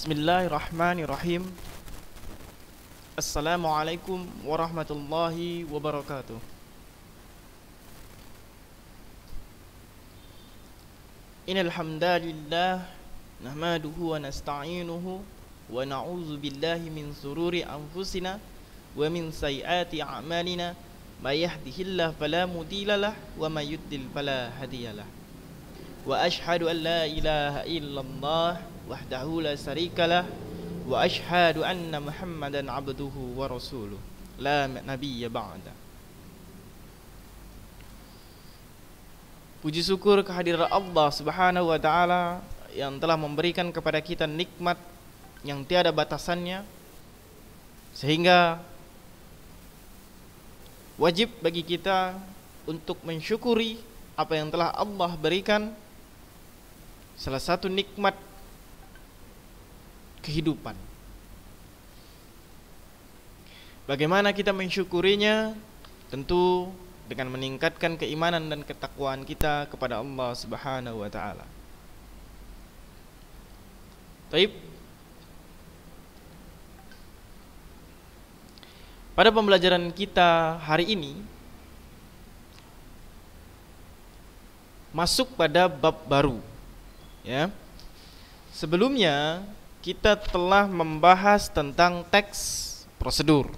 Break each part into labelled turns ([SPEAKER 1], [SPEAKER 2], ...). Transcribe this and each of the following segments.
[SPEAKER 1] بسم الله الرحمن الرحيم السلام عليكم ورحمة الله وبركاته إن الحمد لله نحمده ونستعينه ونعوذ بالله من سرور أنفسنا ومن سيئات أعمالنا ما يهده الله فلا مضل له وما يضلل فلا هادي له وأشهد أن لا إله إلا الله wahdahu la syarikalah wa ashhadu anna muhammadan abduhu wa rasuluh la nabiyya ba'da Puji syukur kehadiran Allah Subhanahu wa taala yang telah memberikan kepada kita nikmat yang tiada batasannya sehingga wajib bagi kita untuk mensyukuri apa yang telah Allah berikan salah satu nikmat kehidupan. Bagaimana kita mensyukurinya? Tentu dengan meningkatkan keimanan dan ketakwaan kita kepada Allah Subhanahu wa taala. Taib. Pada pembelajaran kita hari ini masuk pada bab baru. Ya. Sebelumnya kita telah membahas tentang teks prosedur.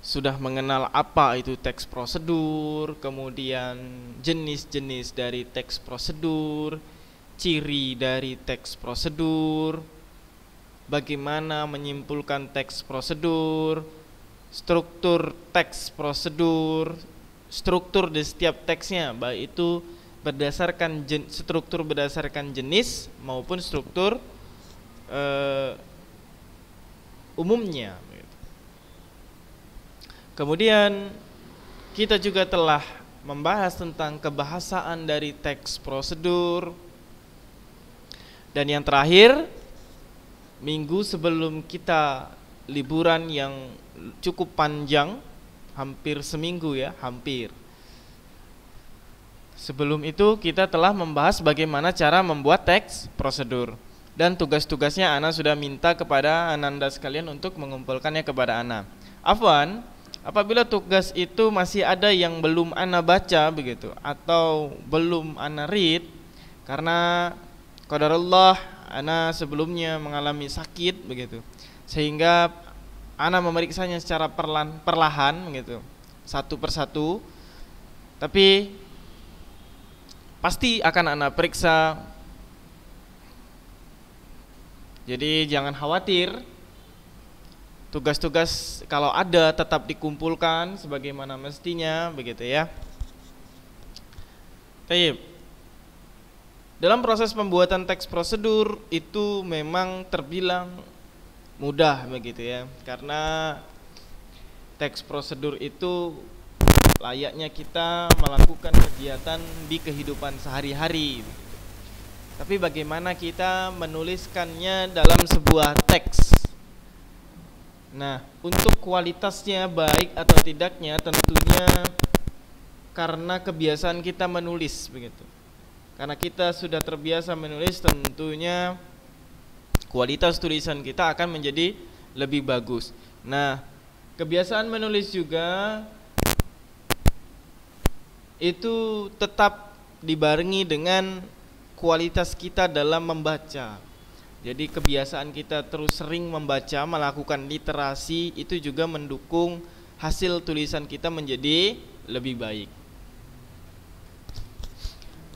[SPEAKER 1] Sudah mengenal apa itu teks prosedur, kemudian jenis-jenis dari teks prosedur, ciri dari teks prosedur, bagaimana menyimpulkan teks prosedur, struktur teks prosedur, struktur di setiap teksnya, baik itu berdasarkan jen, struktur berdasarkan jenis maupun struktur uh, umumnya. Gitu. Kemudian kita juga telah membahas tentang kebahasaan dari teks prosedur. Dan yang terakhir, minggu sebelum kita liburan yang cukup panjang, hampir seminggu ya, hampir Sebelum itu kita telah membahas bagaimana cara membuat teks prosedur dan tugas-tugasnya Ana sudah minta kepada Ananda sekalian untuk mengumpulkannya kepada Ana. Afwan, apabila tugas itu masih ada yang belum Ana baca begitu atau belum Ana read karena qadarullah Ana sebelumnya mengalami sakit begitu. Sehingga Ana memeriksanya secara perlahan gitu, satu persatu. Tapi pasti akan anak periksa. Jadi jangan khawatir. Tugas-tugas kalau ada tetap dikumpulkan sebagaimana mestinya, begitu ya. Baik. Dalam proses pembuatan teks prosedur itu memang terbilang mudah begitu ya. Karena teks prosedur itu layaknya kita melakukan kegiatan di kehidupan sehari-hari. Tapi bagaimana kita menuliskannya dalam sebuah teks? Nah, untuk kualitasnya baik atau tidaknya tentunya karena kebiasaan kita menulis begitu. Karena kita sudah terbiasa menulis tentunya kualitas tulisan kita akan menjadi lebih bagus. Nah, kebiasaan menulis juga itu tetap dibarengi dengan kualitas kita dalam membaca. Jadi kebiasaan kita terus sering membaca, melakukan literasi itu juga mendukung hasil tulisan kita menjadi lebih baik.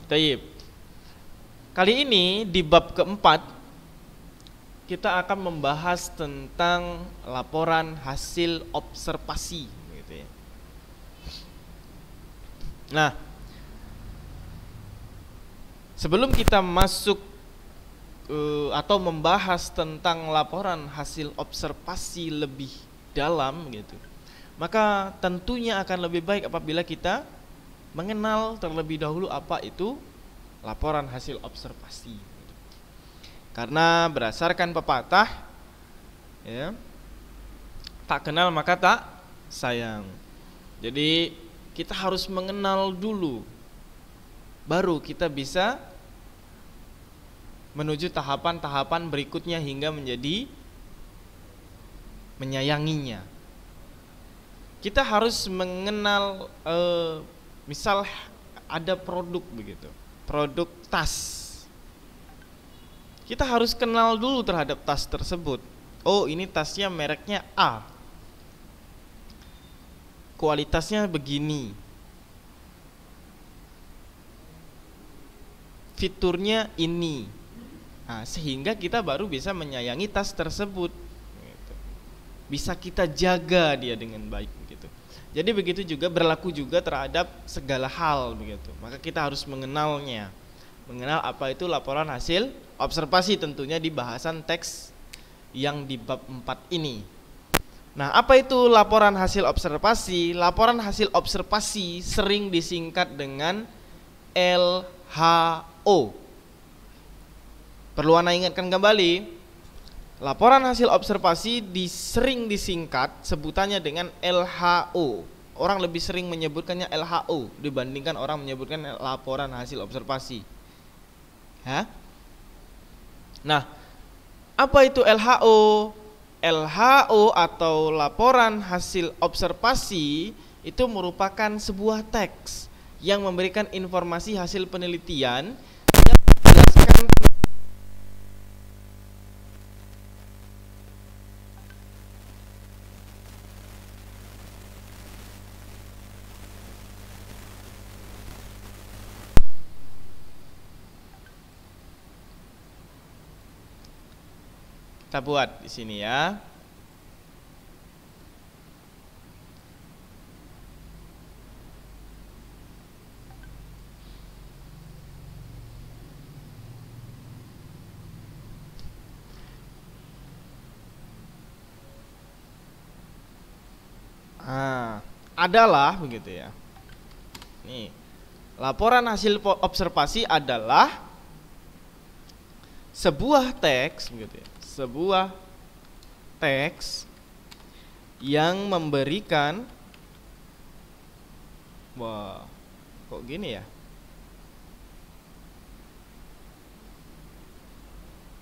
[SPEAKER 1] Taib. Kali ini di bab keempat kita akan membahas tentang laporan hasil observasi. Nah, sebelum kita masuk uh, atau membahas tentang laporan hasil observasi lebih dalam gitu, maka tentunya akan lebih baik apabila kita mengenal terlebih dahulu apa itu laporan hasil observasi. Karena berdasarkan pepatah, ya, tak kenal maka tak sayang. Jadi kita harus mengenal dulu baru kita bisa menuju tahapan-tahapan berikutnya hingga menjadi menyayanginya. Kita harus mengenal e, misal ada produk begitu, produk tas. Kita harus kenal dulu terhadap tas tersebut. Oh, ini tasnya mereknya A kualitasnya begini fiturnya ini nah, sehingga kita baru bisa menyayangi tas tersebut gitu. bisa kita jaga dia dengan baik begitu. jadi begitu juga berlaku juga terhadap segala hal begitu maka kita harus mengenalnya mengenal apa itu laporan hasil observasi tentunya di bahasan teks yang di bab 4 ini Nah, apa itu laporan hasil observasi? Laporan hasil observasi sering disingkat dengan LHO. Perlu Anda ingatkan kembali, laporan hasil observasi disering disingkat sebutannya dengan LHO. Orang lebih sering menyebutkannya LHO dibandingkan orang menyebutkan laporan hasil observasi. Ya. Nah, apa itu LHO? LHO atau laporan hasil observasi itu merupakan sebuah teks yang memberikan informasi hasil penelitian yang menjelaskan kita buat di sini ya. Nah, adalah begitu ya. Nih, laporan hasil observasi adalah sebuah teks begitu ya sebuah teks yang memberikan wah kok gini ya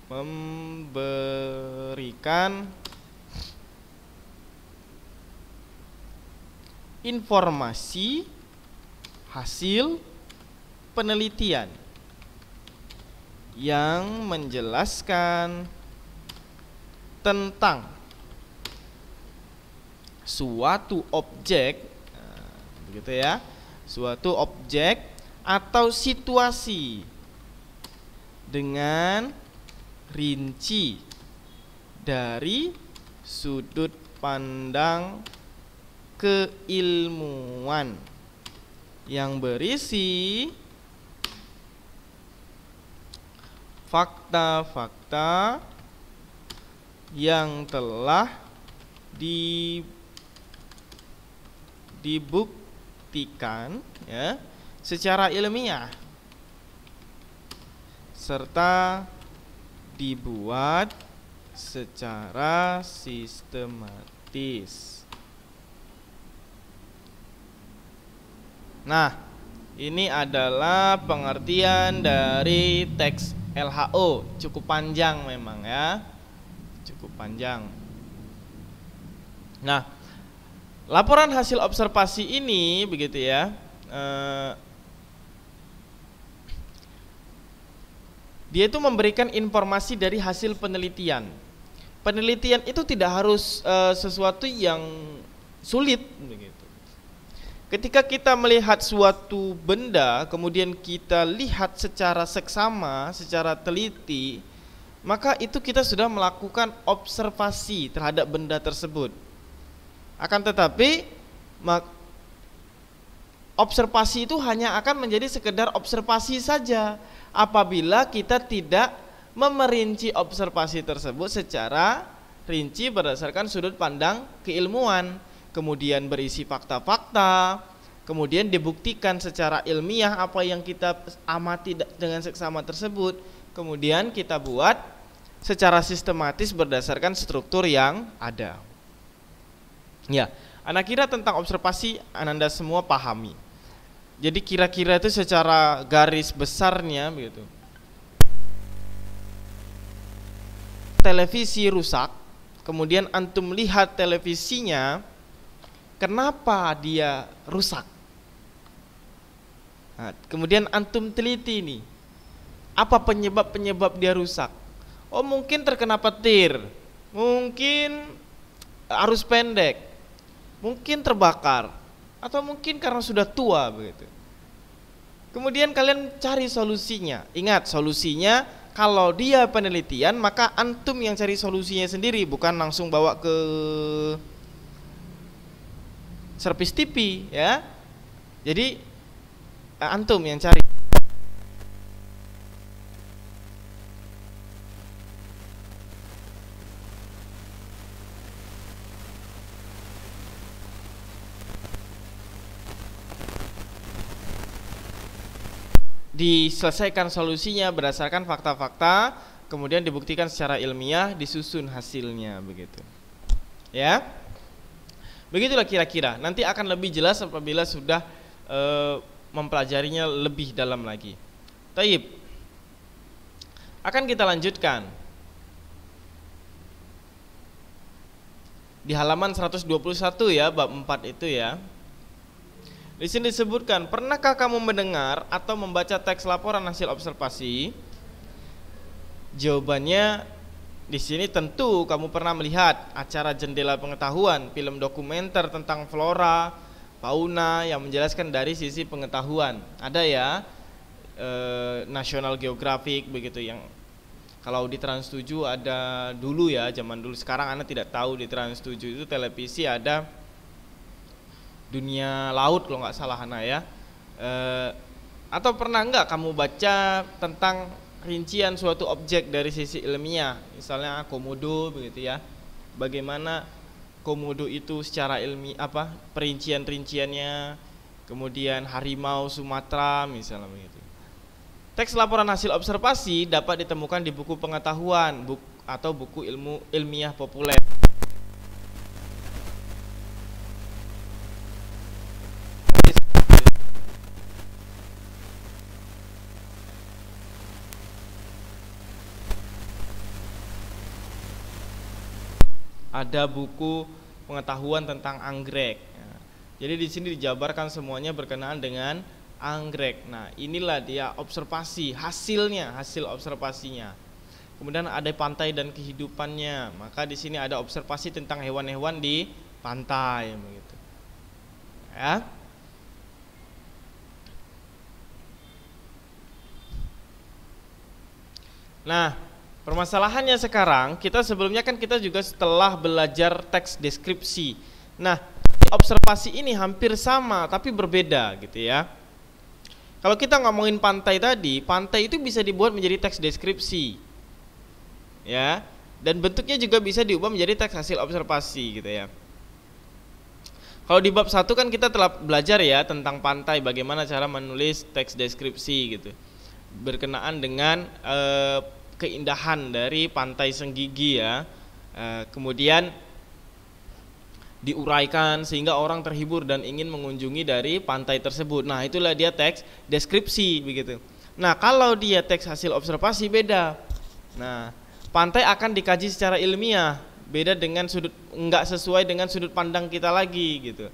[SPEAKER 1] memberikan informasi hasil penelitian yang menjelaskan tentang suatu objek eh, begitu ya suatu objek atau situasi dengan rinci dari sudut pandang keilmuan yang berisi fakta-fakta yang telah di, dibuktikan ya secara ilmiah serta dibuat secara sistematis. Nah, ini adalah pengertian dari teks LHO, cukup panjang memang ya cukup panjang. Nah, laporan hasil observasi ini begitu ya. Eh, dia itu memberikan informasi dari hasil penelitian. Penelitian itu tidak harus eh, sesuatu yang sulit begitu. Ketika kita melihat suatu benda, kemudian kita lihat secara seksama, secara teliti, maka itu kita sudah melakukan observasi terhadap benda tersebut. Akan tetapi observasi itu hanya akan menjadi sekedar observasi saja apabila kita tidak memerinci observasi tersebut secara rinci berdasarkan sudut pandang keilmuan, kemudian berisi fakta-fakta, kemudian dibuktikan secara ilmiah apa yang kita amati dengan seksama tersebut kemudian kita buat secara sistematis berdasarkan struktur yang ada. Ya, anak kira tentang observasi Ananda semua pahami. Jadi kira-kira itu secara garis besarnya begitu. Televisi rusak, kemudian antum lihat televisinya, kenapa dia rusak? Nah, kemudian antum teliti nih, apa penyebab-penyebab dia rusak? Oh, mungkin terkena petir. Mungkin arus pendek. Mungkin terbakar atau mungkin karena sudah tua begitu. Kemudian kalian cari solusinya. Ingat, solusinya kalau dia penelitian maka antum yang cari solusinya sendiri bukan langsung bawa ke servis TV ya. Jadi antum yang cari diselesaikan solusinya berdasarkan fakta-fakta, kemudian dibuktikan secara ilmiah, disusun hasilnya begitu. Ya. Begitulah kira-kira. Nanti akan lebih jelas apabila sudah e, mempelajarinya lebih dalam lagi. Taib. Akan kita lanjutkan. Di halaman 121 ya bab 4 itu ya. Di sini disebutkan, pernahkah kamu mendengar atau membaca teks laporan hasil observasi? Jawabannya di sini tentu kamu pernah melihat acara jendela pengetahuan, film dokumenter tentang flora, fauna yang menjelaskan dari sisi pengetahuan. Ada ya e, National Geographic begitu yang kalau di Trans 7 ada dulu ya zaman dulu sekarang Anda tidak tahu di Trans 7 itu televisi ada dunia laut kalau nggak salah Hana ya. E, atau pernah nggak kamu baca tentang rincian suatu objek dari sisi ilmiah, misalnya komodo begitu ya. Bagaimana komodo itu secara ilmi apa perincian-rinciannya, kemudian harimau Sumatera misalnya begitu. Teks laporan hasil observasi dapat ditemukan di buku pengetahuan buk, atau buku ilmu ilmiah populer. ada buku pengetahuan tentang anggrek. Nah, jadi di sini dijabarkan semuanya berkenaan dengan anggrek. Nah, inilah dia observasi hasilnya, hasil observasinya. Kemudian ada pantai dan kehidupannya. Maka di sini ada observasi tentang hewan-hewan di pantai begitu. Ya. Nah, Permasalahannya sekarang kita sebelumnya kan kita juga setelah belajar teks deskripsi. Nah, observasi ini hampir sama tapi berbeda gitu ya. Kalau kita ngomongin pantai tadi, pantai itu bisa dibuat menjadi teks deskripsi. Ya, dan bentuknya juga bisa diubah menjadi teks hasil observasi gitu ya. Kalau di bab 1 kan kita telah belajar ya tentang pantai bagaimana cara menulis teks deskripsi gitu. Berkenaan dengan eh, keindahan dari Pantai Senggigi ya. Eh, kemudian diuraikan sehingga orang terhibur dan ingin mengunjungi dari pantai tersebut. Nah, itulah dia teks deskripsi begitu. Nah, kalau dia teks hasil observasi beda. Nah, pantai akan dikaji secara ilmiah, beda dengan sudut enggak sesuai dengan sudut pandang kita lagi gitu.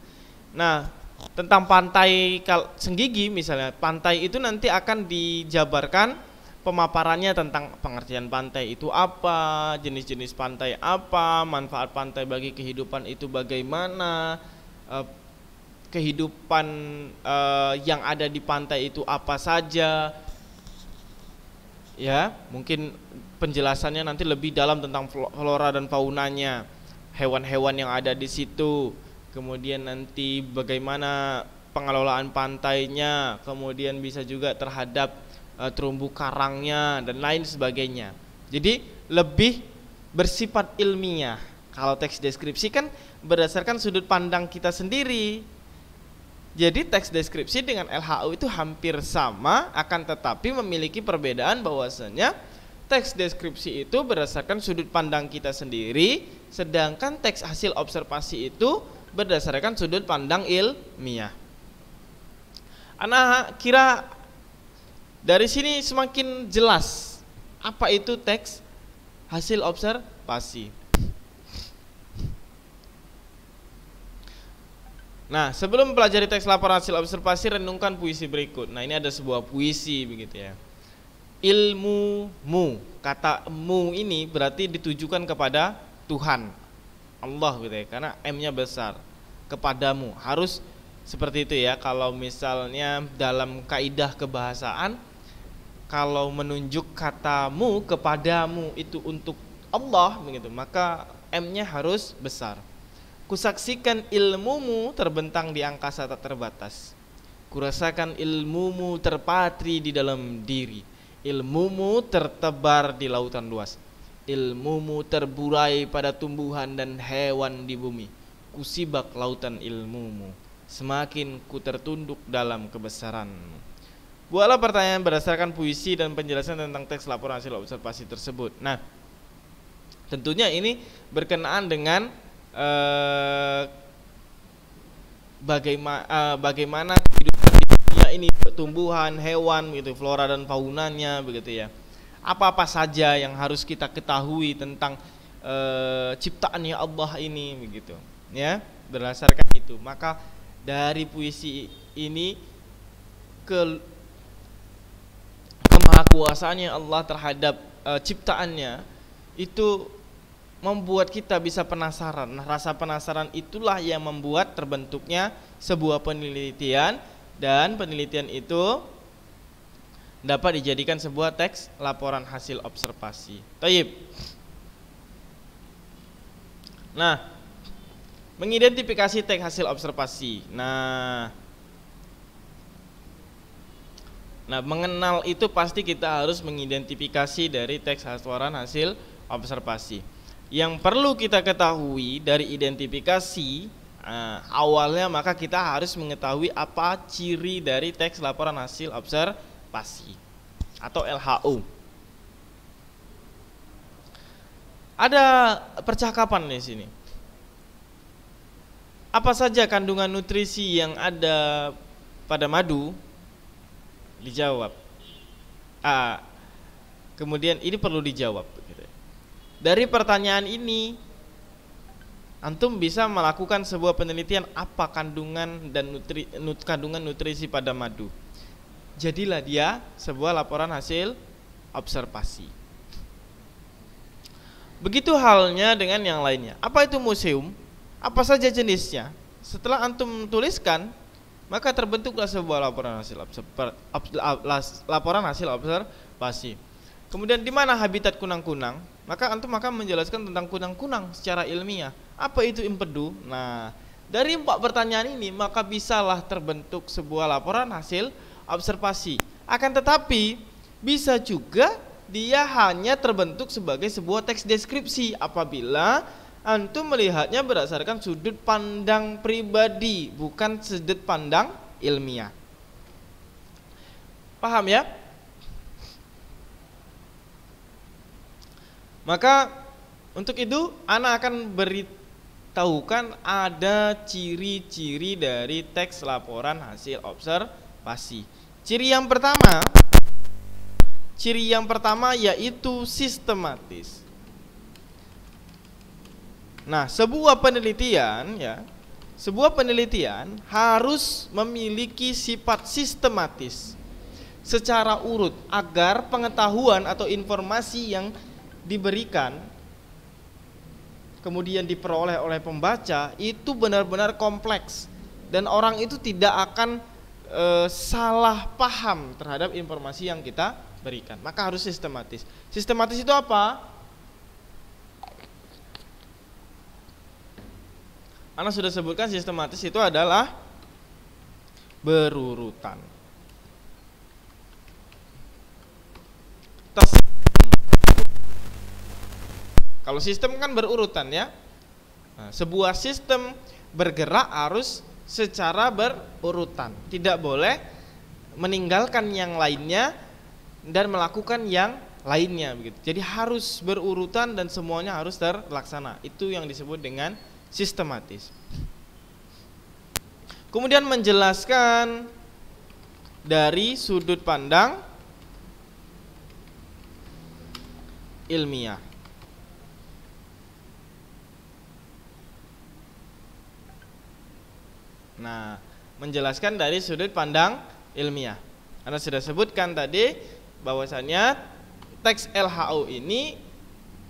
[SPEAKER 1] Nah, tentang pantai Senggigi misalnya, pantai itu nanti akan dijabarkan pemaparannya tentang pengertian pantai itu apa, jenis-jenis pantai apa, manfaat pantai bagi kehidupan itu bagaimana, eh, kehidupan eh, yang ada di pantai itu apa saja. Ya, mungkin penjelasannya nanti lebih dalam tentang flora dan faunanya, hewan-hewan yang ada di situ, kemudian nanti bagaimana pengelolaan pantainya, kemudian bisa juga terhadap uh, terumbu karangnya dan lain sebagainya. Jadi lebih bersifat ilmiah. Kalau teks deskripsi kan berdasarkan sudut pandang kita sendiri. Jadi teks deskripsi dengan LHU itu hampir sama akan tetapi memiliki perbedaan bahwasanya teks deskripsi itu berdasarkan sudut pandang kita sendiri, sedangkan teks hasil observasi itu berdasarkan sudut pandang ilmiah. Anak kira dari sini semakin jelas apa itu teks hasil observasi. Nah, sebelum pelajari teks laporan hasil observasi, renungkan puisi berikut. Nah, ini ada sebuah puisi begitu ya. Ilmu mu, kata mu ini berarti ditujukan kepada Tuhan. Allah gitu ya, karena M-nya besar. Kepadamu harus seperti itu ya. Kalau misalnya dalam kaidah kebahasaan, kalau menunjuk katamu kepadamu itu untuk Allah begitu maka M-nya harus besar kusaksikan ilmumu terbentang di angkasa tak terbatas kurasakan ilmumu terpatri di dalam diri ilmumu tertebar di lautan luas ilmumu terburai pada tumbuhan dan hewan di bumi kusibak lautan ilmumu semakin ku tertunduk dalam kebesaranmu Buatlah pertanyaan berdasarkan puisi dan penjelasan tentang teks laporan hasil observasi tersebut. Nah, tentunya ini berkenaan dengan eh, bagaimana eh, bagaimana hidup dunia ini tumbuhan, hewan gitu, flora dan faunanya begitu ya. Apa-apa saja yang harus kita ketahui tentang eh, ciptaannya Allah ini begitu. Ya, berdasarkan itu, maka dari puisi ini ke maha Allah terhadap uh, ciptaannya itu membuat kita bisa penasaran. Nah, rasa penasaran itulah yang membuat terbentuknya sebuah penelitian dan penelitian itu dapat dijadikan sebuah teks laporan hasil observasi. Taib. Nah, mengidentifikasi teks hasil observasi. Nah, Nah, mengenal itu pasti kita harus mengidentifikasi dari teks hafalan hasil observasi. Yang perlu kita ketahui dari identifikasi uh, awalnya maka kita harus mengetahui apa ciri dari teks laporan hasil observasi atau LHO. Ada percakapan di sini. Apa saja kandungan nutrisi yang ada pada madu dijawab. A. Kemudian ini perlu dijawab. Gitu ya. Dari pertanyaan ini, antum bisa melakukan sebuah penelitian apa kandungan dan nutri, nut, kandungan nutrisi pada madu. Jadilah dia sebuah laporan hasil observasi. Begitu halnya dengan yang lainnya. Apa itu museum? Apa saja jenisnya? Setelah antum tuliskan, maka terbentuklah sebuah laporan hasil laporan hasil observasi. Kemudian di mana habitat kunang-kunang? Maka antum maka menjelaskan tentang kunang-kunang secara ilmiah. Apa itu impedu? Nah, dari empat pertanyaan ini maka bisalah terbentuk sebuah laporan hasil observasi. Akan tetapi bisa juga dia hanya terbentuk sebagai sebuah teks deskripsi apabila antum melihatnya berdasarkan sudut pandang pribadi, bukan sudut pandang ilmiah. Paham ya? Maka untuk itu Ana akan beritahukan ada ciri-ciri dari teks laporan hasil observasi. Ciri yang pertama, ciri yang pertama yaitu sistematis Nah, sebuah penelitian ya, sebuah penelitian harus memiliki sifat sistematis secara urut agar pengetahuan atau informasi yang diberikan kemudian diperoleh oleh pembaca itu benar-benar kompleks dan orang itu tidak akan e, salah paham terhadap informasi yang kita berikan. Maka harus sistematis. Sistematis itu apa? Anda sudah sebutkan sistematis itu adalah berurutan. Tes Kalau sistem kan berurutan ya. Nah, sebuah sistem bergerak harus secara berurutan. Tidak boleh meninggalkan yang lainnya dan melakukan yang lainnya Jadi harus berurutan dan semuanya harus terlaksana. Itu yang disebut dengan sistematis. Kemudian menjelaskan dari sudut pandang ilmiah. Nah, menjelaskan dari sudut pandang ilmiah. Anda sudah sebutkan tadi bahwasannya teks LHO ini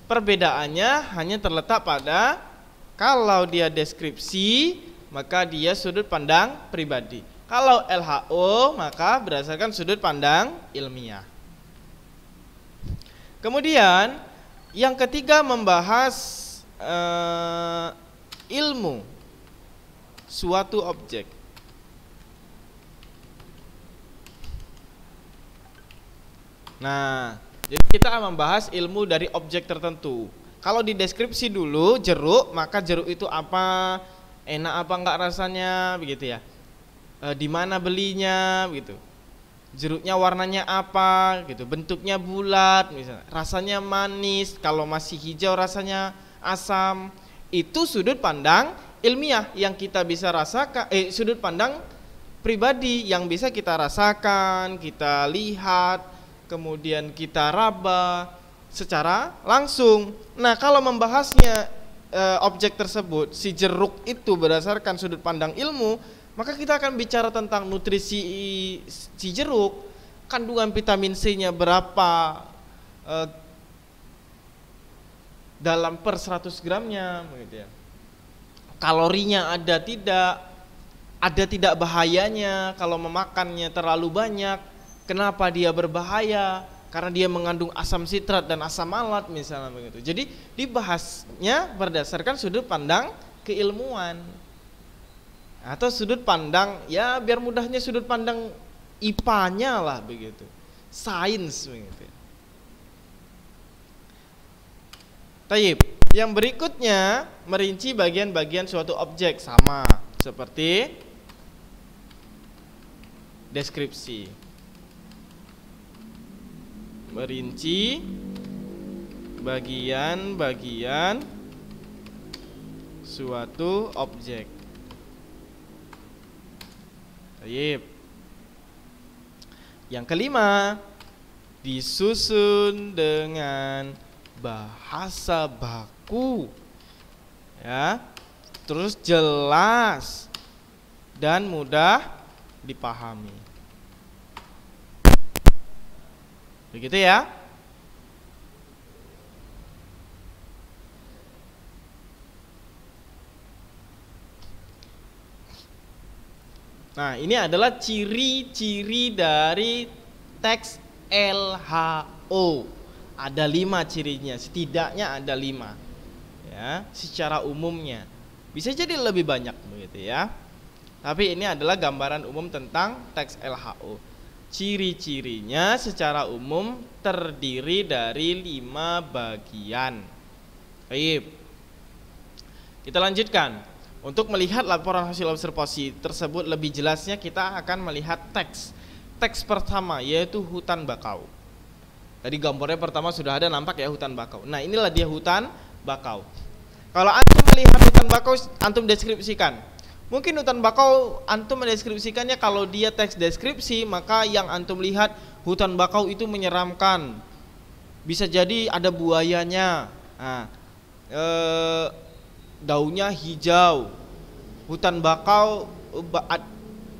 [SPEAKER 1] perbedaannya hanya terletak pada kalau dia deskripsi, maka dia sudut pandang pribadi. Kalau LHO, maka berdasarkan sudut pandang ilmiah. Kemudian, yang ketiga membahas uh, ilmu suatu objek. Nah, jadi kita membahas ilmu dari objek tertentu. Kalau di deskripsi dulu jeruk, maka jeruk itu apa, enak apa enggak rasanya, begitu ya. E, di mana belinya, begitu. Jeruknya warnanya apa, gitu. Bentuknya bulat, misalnya. Rasanya manis, kalau masih hijau rasanya asam. Itu sudut pandang ilmiah yang kita bisa rasakan, eh sudut pandang pribadi yang bisa kita rasakan, kita lihat, kemudian kita raba secara langsung. Nah, kalau membahasnya e, objek tersebut, si jeruk itu berdasarkan sudut pandang ilmu, maka kita akan bicara tentang nutrisi si jeruk, kandungan vitamin C-nya berapa e, dalam per 100 gramnya, begitu ya. Kalorinya ada tidak, ada tidak bahayanya kalau memakannya terlalu banyak, kenapa dia berbahaya, karena dia mengandung asam sitrat dan asam malat misalnya begitu. Jadi dibahasnya berdasarkan sudut pandang keilmuan atau sudut pandang ya biar mudahnya sudut pandang ipanya lah begitu. Sains begitu. Taib. Yang berikutnya merinci bagian-bagian suatu objek sama seperti deskripsi merinci bagian-bagian suatu objek. Taib. Yang kelima, disusun dengan bahasa baku. Ya. Terus jelas dan mudah dipahami. Begitu ya? Nah, ini adalah ciri-ciri dari teks LHO. Ada lima cirinya, setidaknya ada lima. Ya, secara umumnya. Bisa jadi lebih banyak begitu ya. Tapi ini adalah gambaran umum tentang teks LHO. Ciri-cirinya secara umum terdiri dari lima bagian. Baik. Kita lanjutkan. Untuk melihat laporan hasil observasi tersebut lebih jelasnya kita akan melihat teks. Teks pertama yaitu hutan bakau. Tadi gambarnya pertama sudah ada nampak ya hutan bakau. Nah, inilah dia hutan bakau. Kalau antum melihat hutan bakau, antum deskripsikan Mungkin hutan bakau antum mendeskripsikannya kalau dia teks deskripsi maka yang antum lihat hutan bakau itu menyeramkan. Bisa jadi ada buayanya. Nah, e, eh, daunnya hijau. Hutan bakau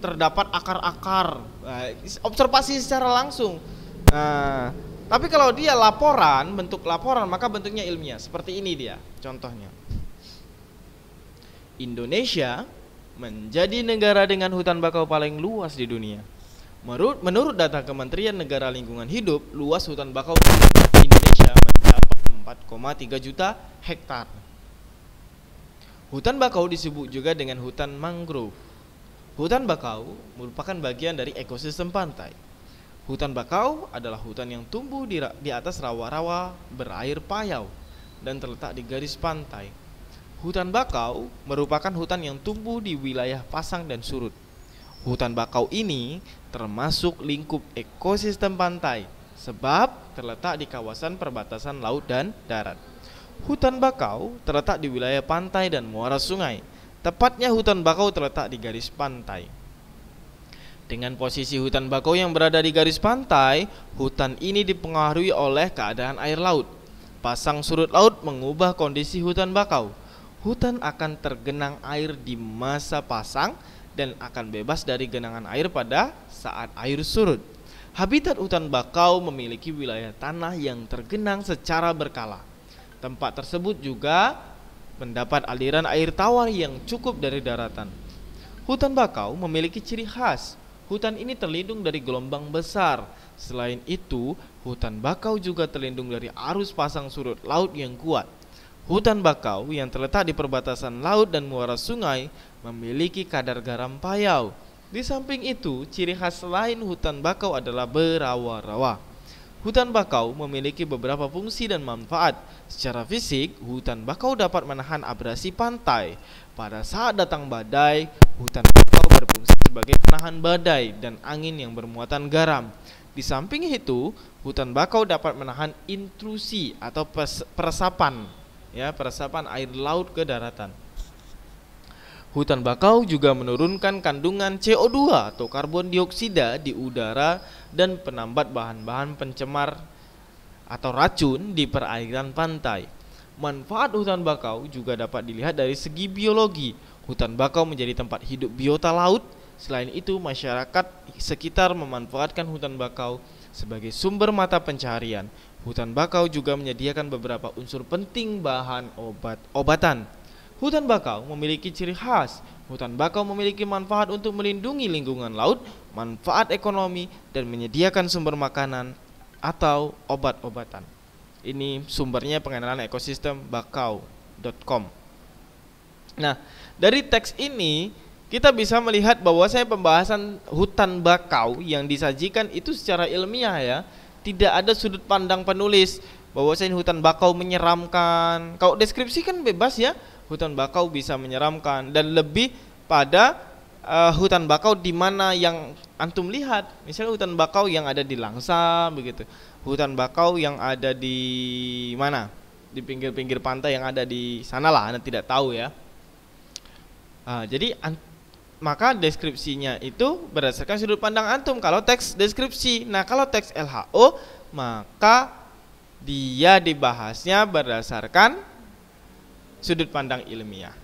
[SPEAKER 1] terdapat akar-akar. Nah, observasi secara langsung. Nah, tapi kalau dia laporan, bentuk laporan maka bentuknya ilmiah. Seperti ini dia contohnya. Indonesia menjadi negara dengan hutan bakau paling luas di dunia. Menurut, menurut data Kementerian Negara Lingkungan Hidup, luas hutan bakau di Indonesia mencapai 4,3 juta hektar. Hutan bakau disebut juga dengan hutan mangrove. Hutan bakau merupakan bagian dari ekosistem pantai. Hutan bakau adalah hutan yang tumbuh di, di atas rawa-rawa berair payau dan terletak di garis pantai Hutan bakau merupakan hutan yang tumbuh di wilayah pasang dan surut. Hutan bakau ini termasuk lingkup ekosistem pantai sebab terletak di kawasan perbatasan laut dan darat. Hutan bakau terletak di wilayah pantai dan muara sungai. Tepatnya hutan bakau terletak di garis pantai. Dengan posisi hutan bakau yang berada di garis pantai, hutan ini dipengaruhi oleh keadaan air laut. Pasang surut laut mengubah kondisi hutan bakau hutan akan tergenang air di masa pasang dan akan bebas dari genangan air pada saat air surut. Habitat hutan bakau memiliki wilayah tanah yang tergenang secara berkala. Tempat tersebut juga mendapat aliran air tawar yang cukup dari daratan. Hutan bakau memiliki ciri khas. Hutan ini terlindung dari gelombang besar. Selain itu, hutan bakau juga terlindung dari arus pasang surut laut yang kuat. Hutan bakau yang terletak di perbatasan laut dan muara sungai memiliki kadar garam payau. Di samping itu, ciri khas lain hutan bakau adalah berawa-rawa. Hutan bakau memiliki beberapa fungsi dan manfaat. Secara fisik, hutan bakau dapat menahan abrasi pantai. Pada saat datang badai, hutan bakau berfungsi sebagai penahan badai dan angin yang bermuatan garam. Di samping itu, hutan bakau dapat menahan intrusi atau persapan ya peresapan air laut ke daratan. Hutan bakau juga menurunkan kandungan CO2 atau karbon dioksida di udara dan penambat bahan-bahan pencemar atau racun di perairan pantai. Manfaat hutan bakau juga dapat dilihat dari segi biologi. Hutan bakau menjadi tempat hidup biota laut. Selain itu, masyarakat sekitar memanfaatkan hutan bakau sebagai sumber mata pencaharian. Hutan bakau juga menyediakan beberapa unsur penting bahan obat-obatan. Hutan bakau memiliki ciri khas. Hutan bakau memiliki manfaat untuk melindungi lingkungan laut, manfaat ekonomi, dan menyediakan sumber makanan atau obat-obatan. Ini sumbernya pengenalan ekosistem bakau.com. Nah, dari teks ini kita bisa melihat bahwa saya pembahasan hutan bakau yang disajikan itu secara ilmiah ya tidak ada sudut pandang penulis bahwa bahwasanya hutan bakau menyeramkan. kau deskripsi kan bebas ya, hutan bakau bisa menyeramkan dan lebih pada uh, hutan bakau di mana yang antum lihat. Misalnya hutan bakau yang ada di Langsa begitu. Hutan bakau yang ada di mana? Di pinggir-pinggir pantai yang ada di sanalah, Anda tidak tahu ya. Uh, jadi maka deskripsinya itu berdasarkan sudut pandang antum kalau teks deskripsi. Nah, kalau teks LHO maka dia dibahasnya berdasarkan sudut pandang ilmiah.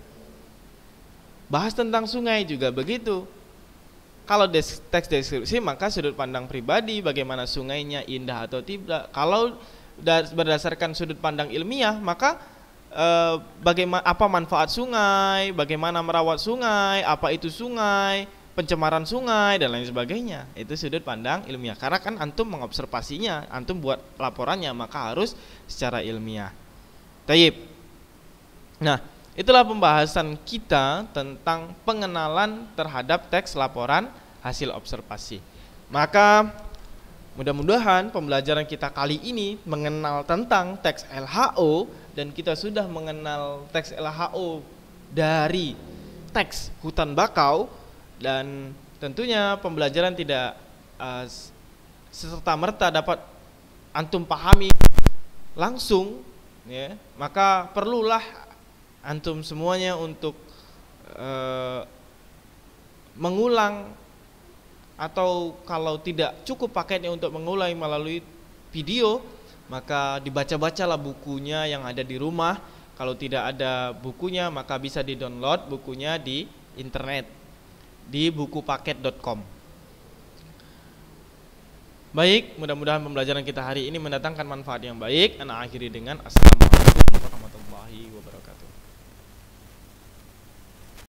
[SPEAKER 1] Bahas tentang sungai juga begitu. Kalau des teks deskripsi maka sudut pandang pribadi bagaimana sungainya indah atau tidak. Kalau berdasarkan sudut pandang ilmiah maka Eh, bagaimana apa manfaat sungai, bagaimana merawat sungai, apa itu sungai, pencemaran sungai dan lain sebagainya. Itu sudut pandang ilmiah. Karena kan antum mengobservasinya, antum buat laporannya, maka harus secara ilmiah. Taib. Nah, itulah pembahasan kita tentang pengenalan terhadap teks laporan hasil observasi. Maka Mudah-mudahan pembelajaran kita kali ini mengenal tentang teks LHO dan kita sudah mengenal teks LHO dari teks hutan bakau dan tentunya pembelajaran tidak uh, serta merta dapat antum pahami langsung ya maka perlulah antum semuanya untuk uh, mengulang atau kalau tidak cukup paketnya untuk mengulai melalui video maka dibaca-bacalah bukunya yang ada di rumah kalau tidak ada bukunya maka bisa di-download bukunya di internet di bukupaket.com Baik, mudah-mudahan pembelajaran kita hari ini mendatangkan manfaat yang baik. Anak akhiri dengan Assalamualaikum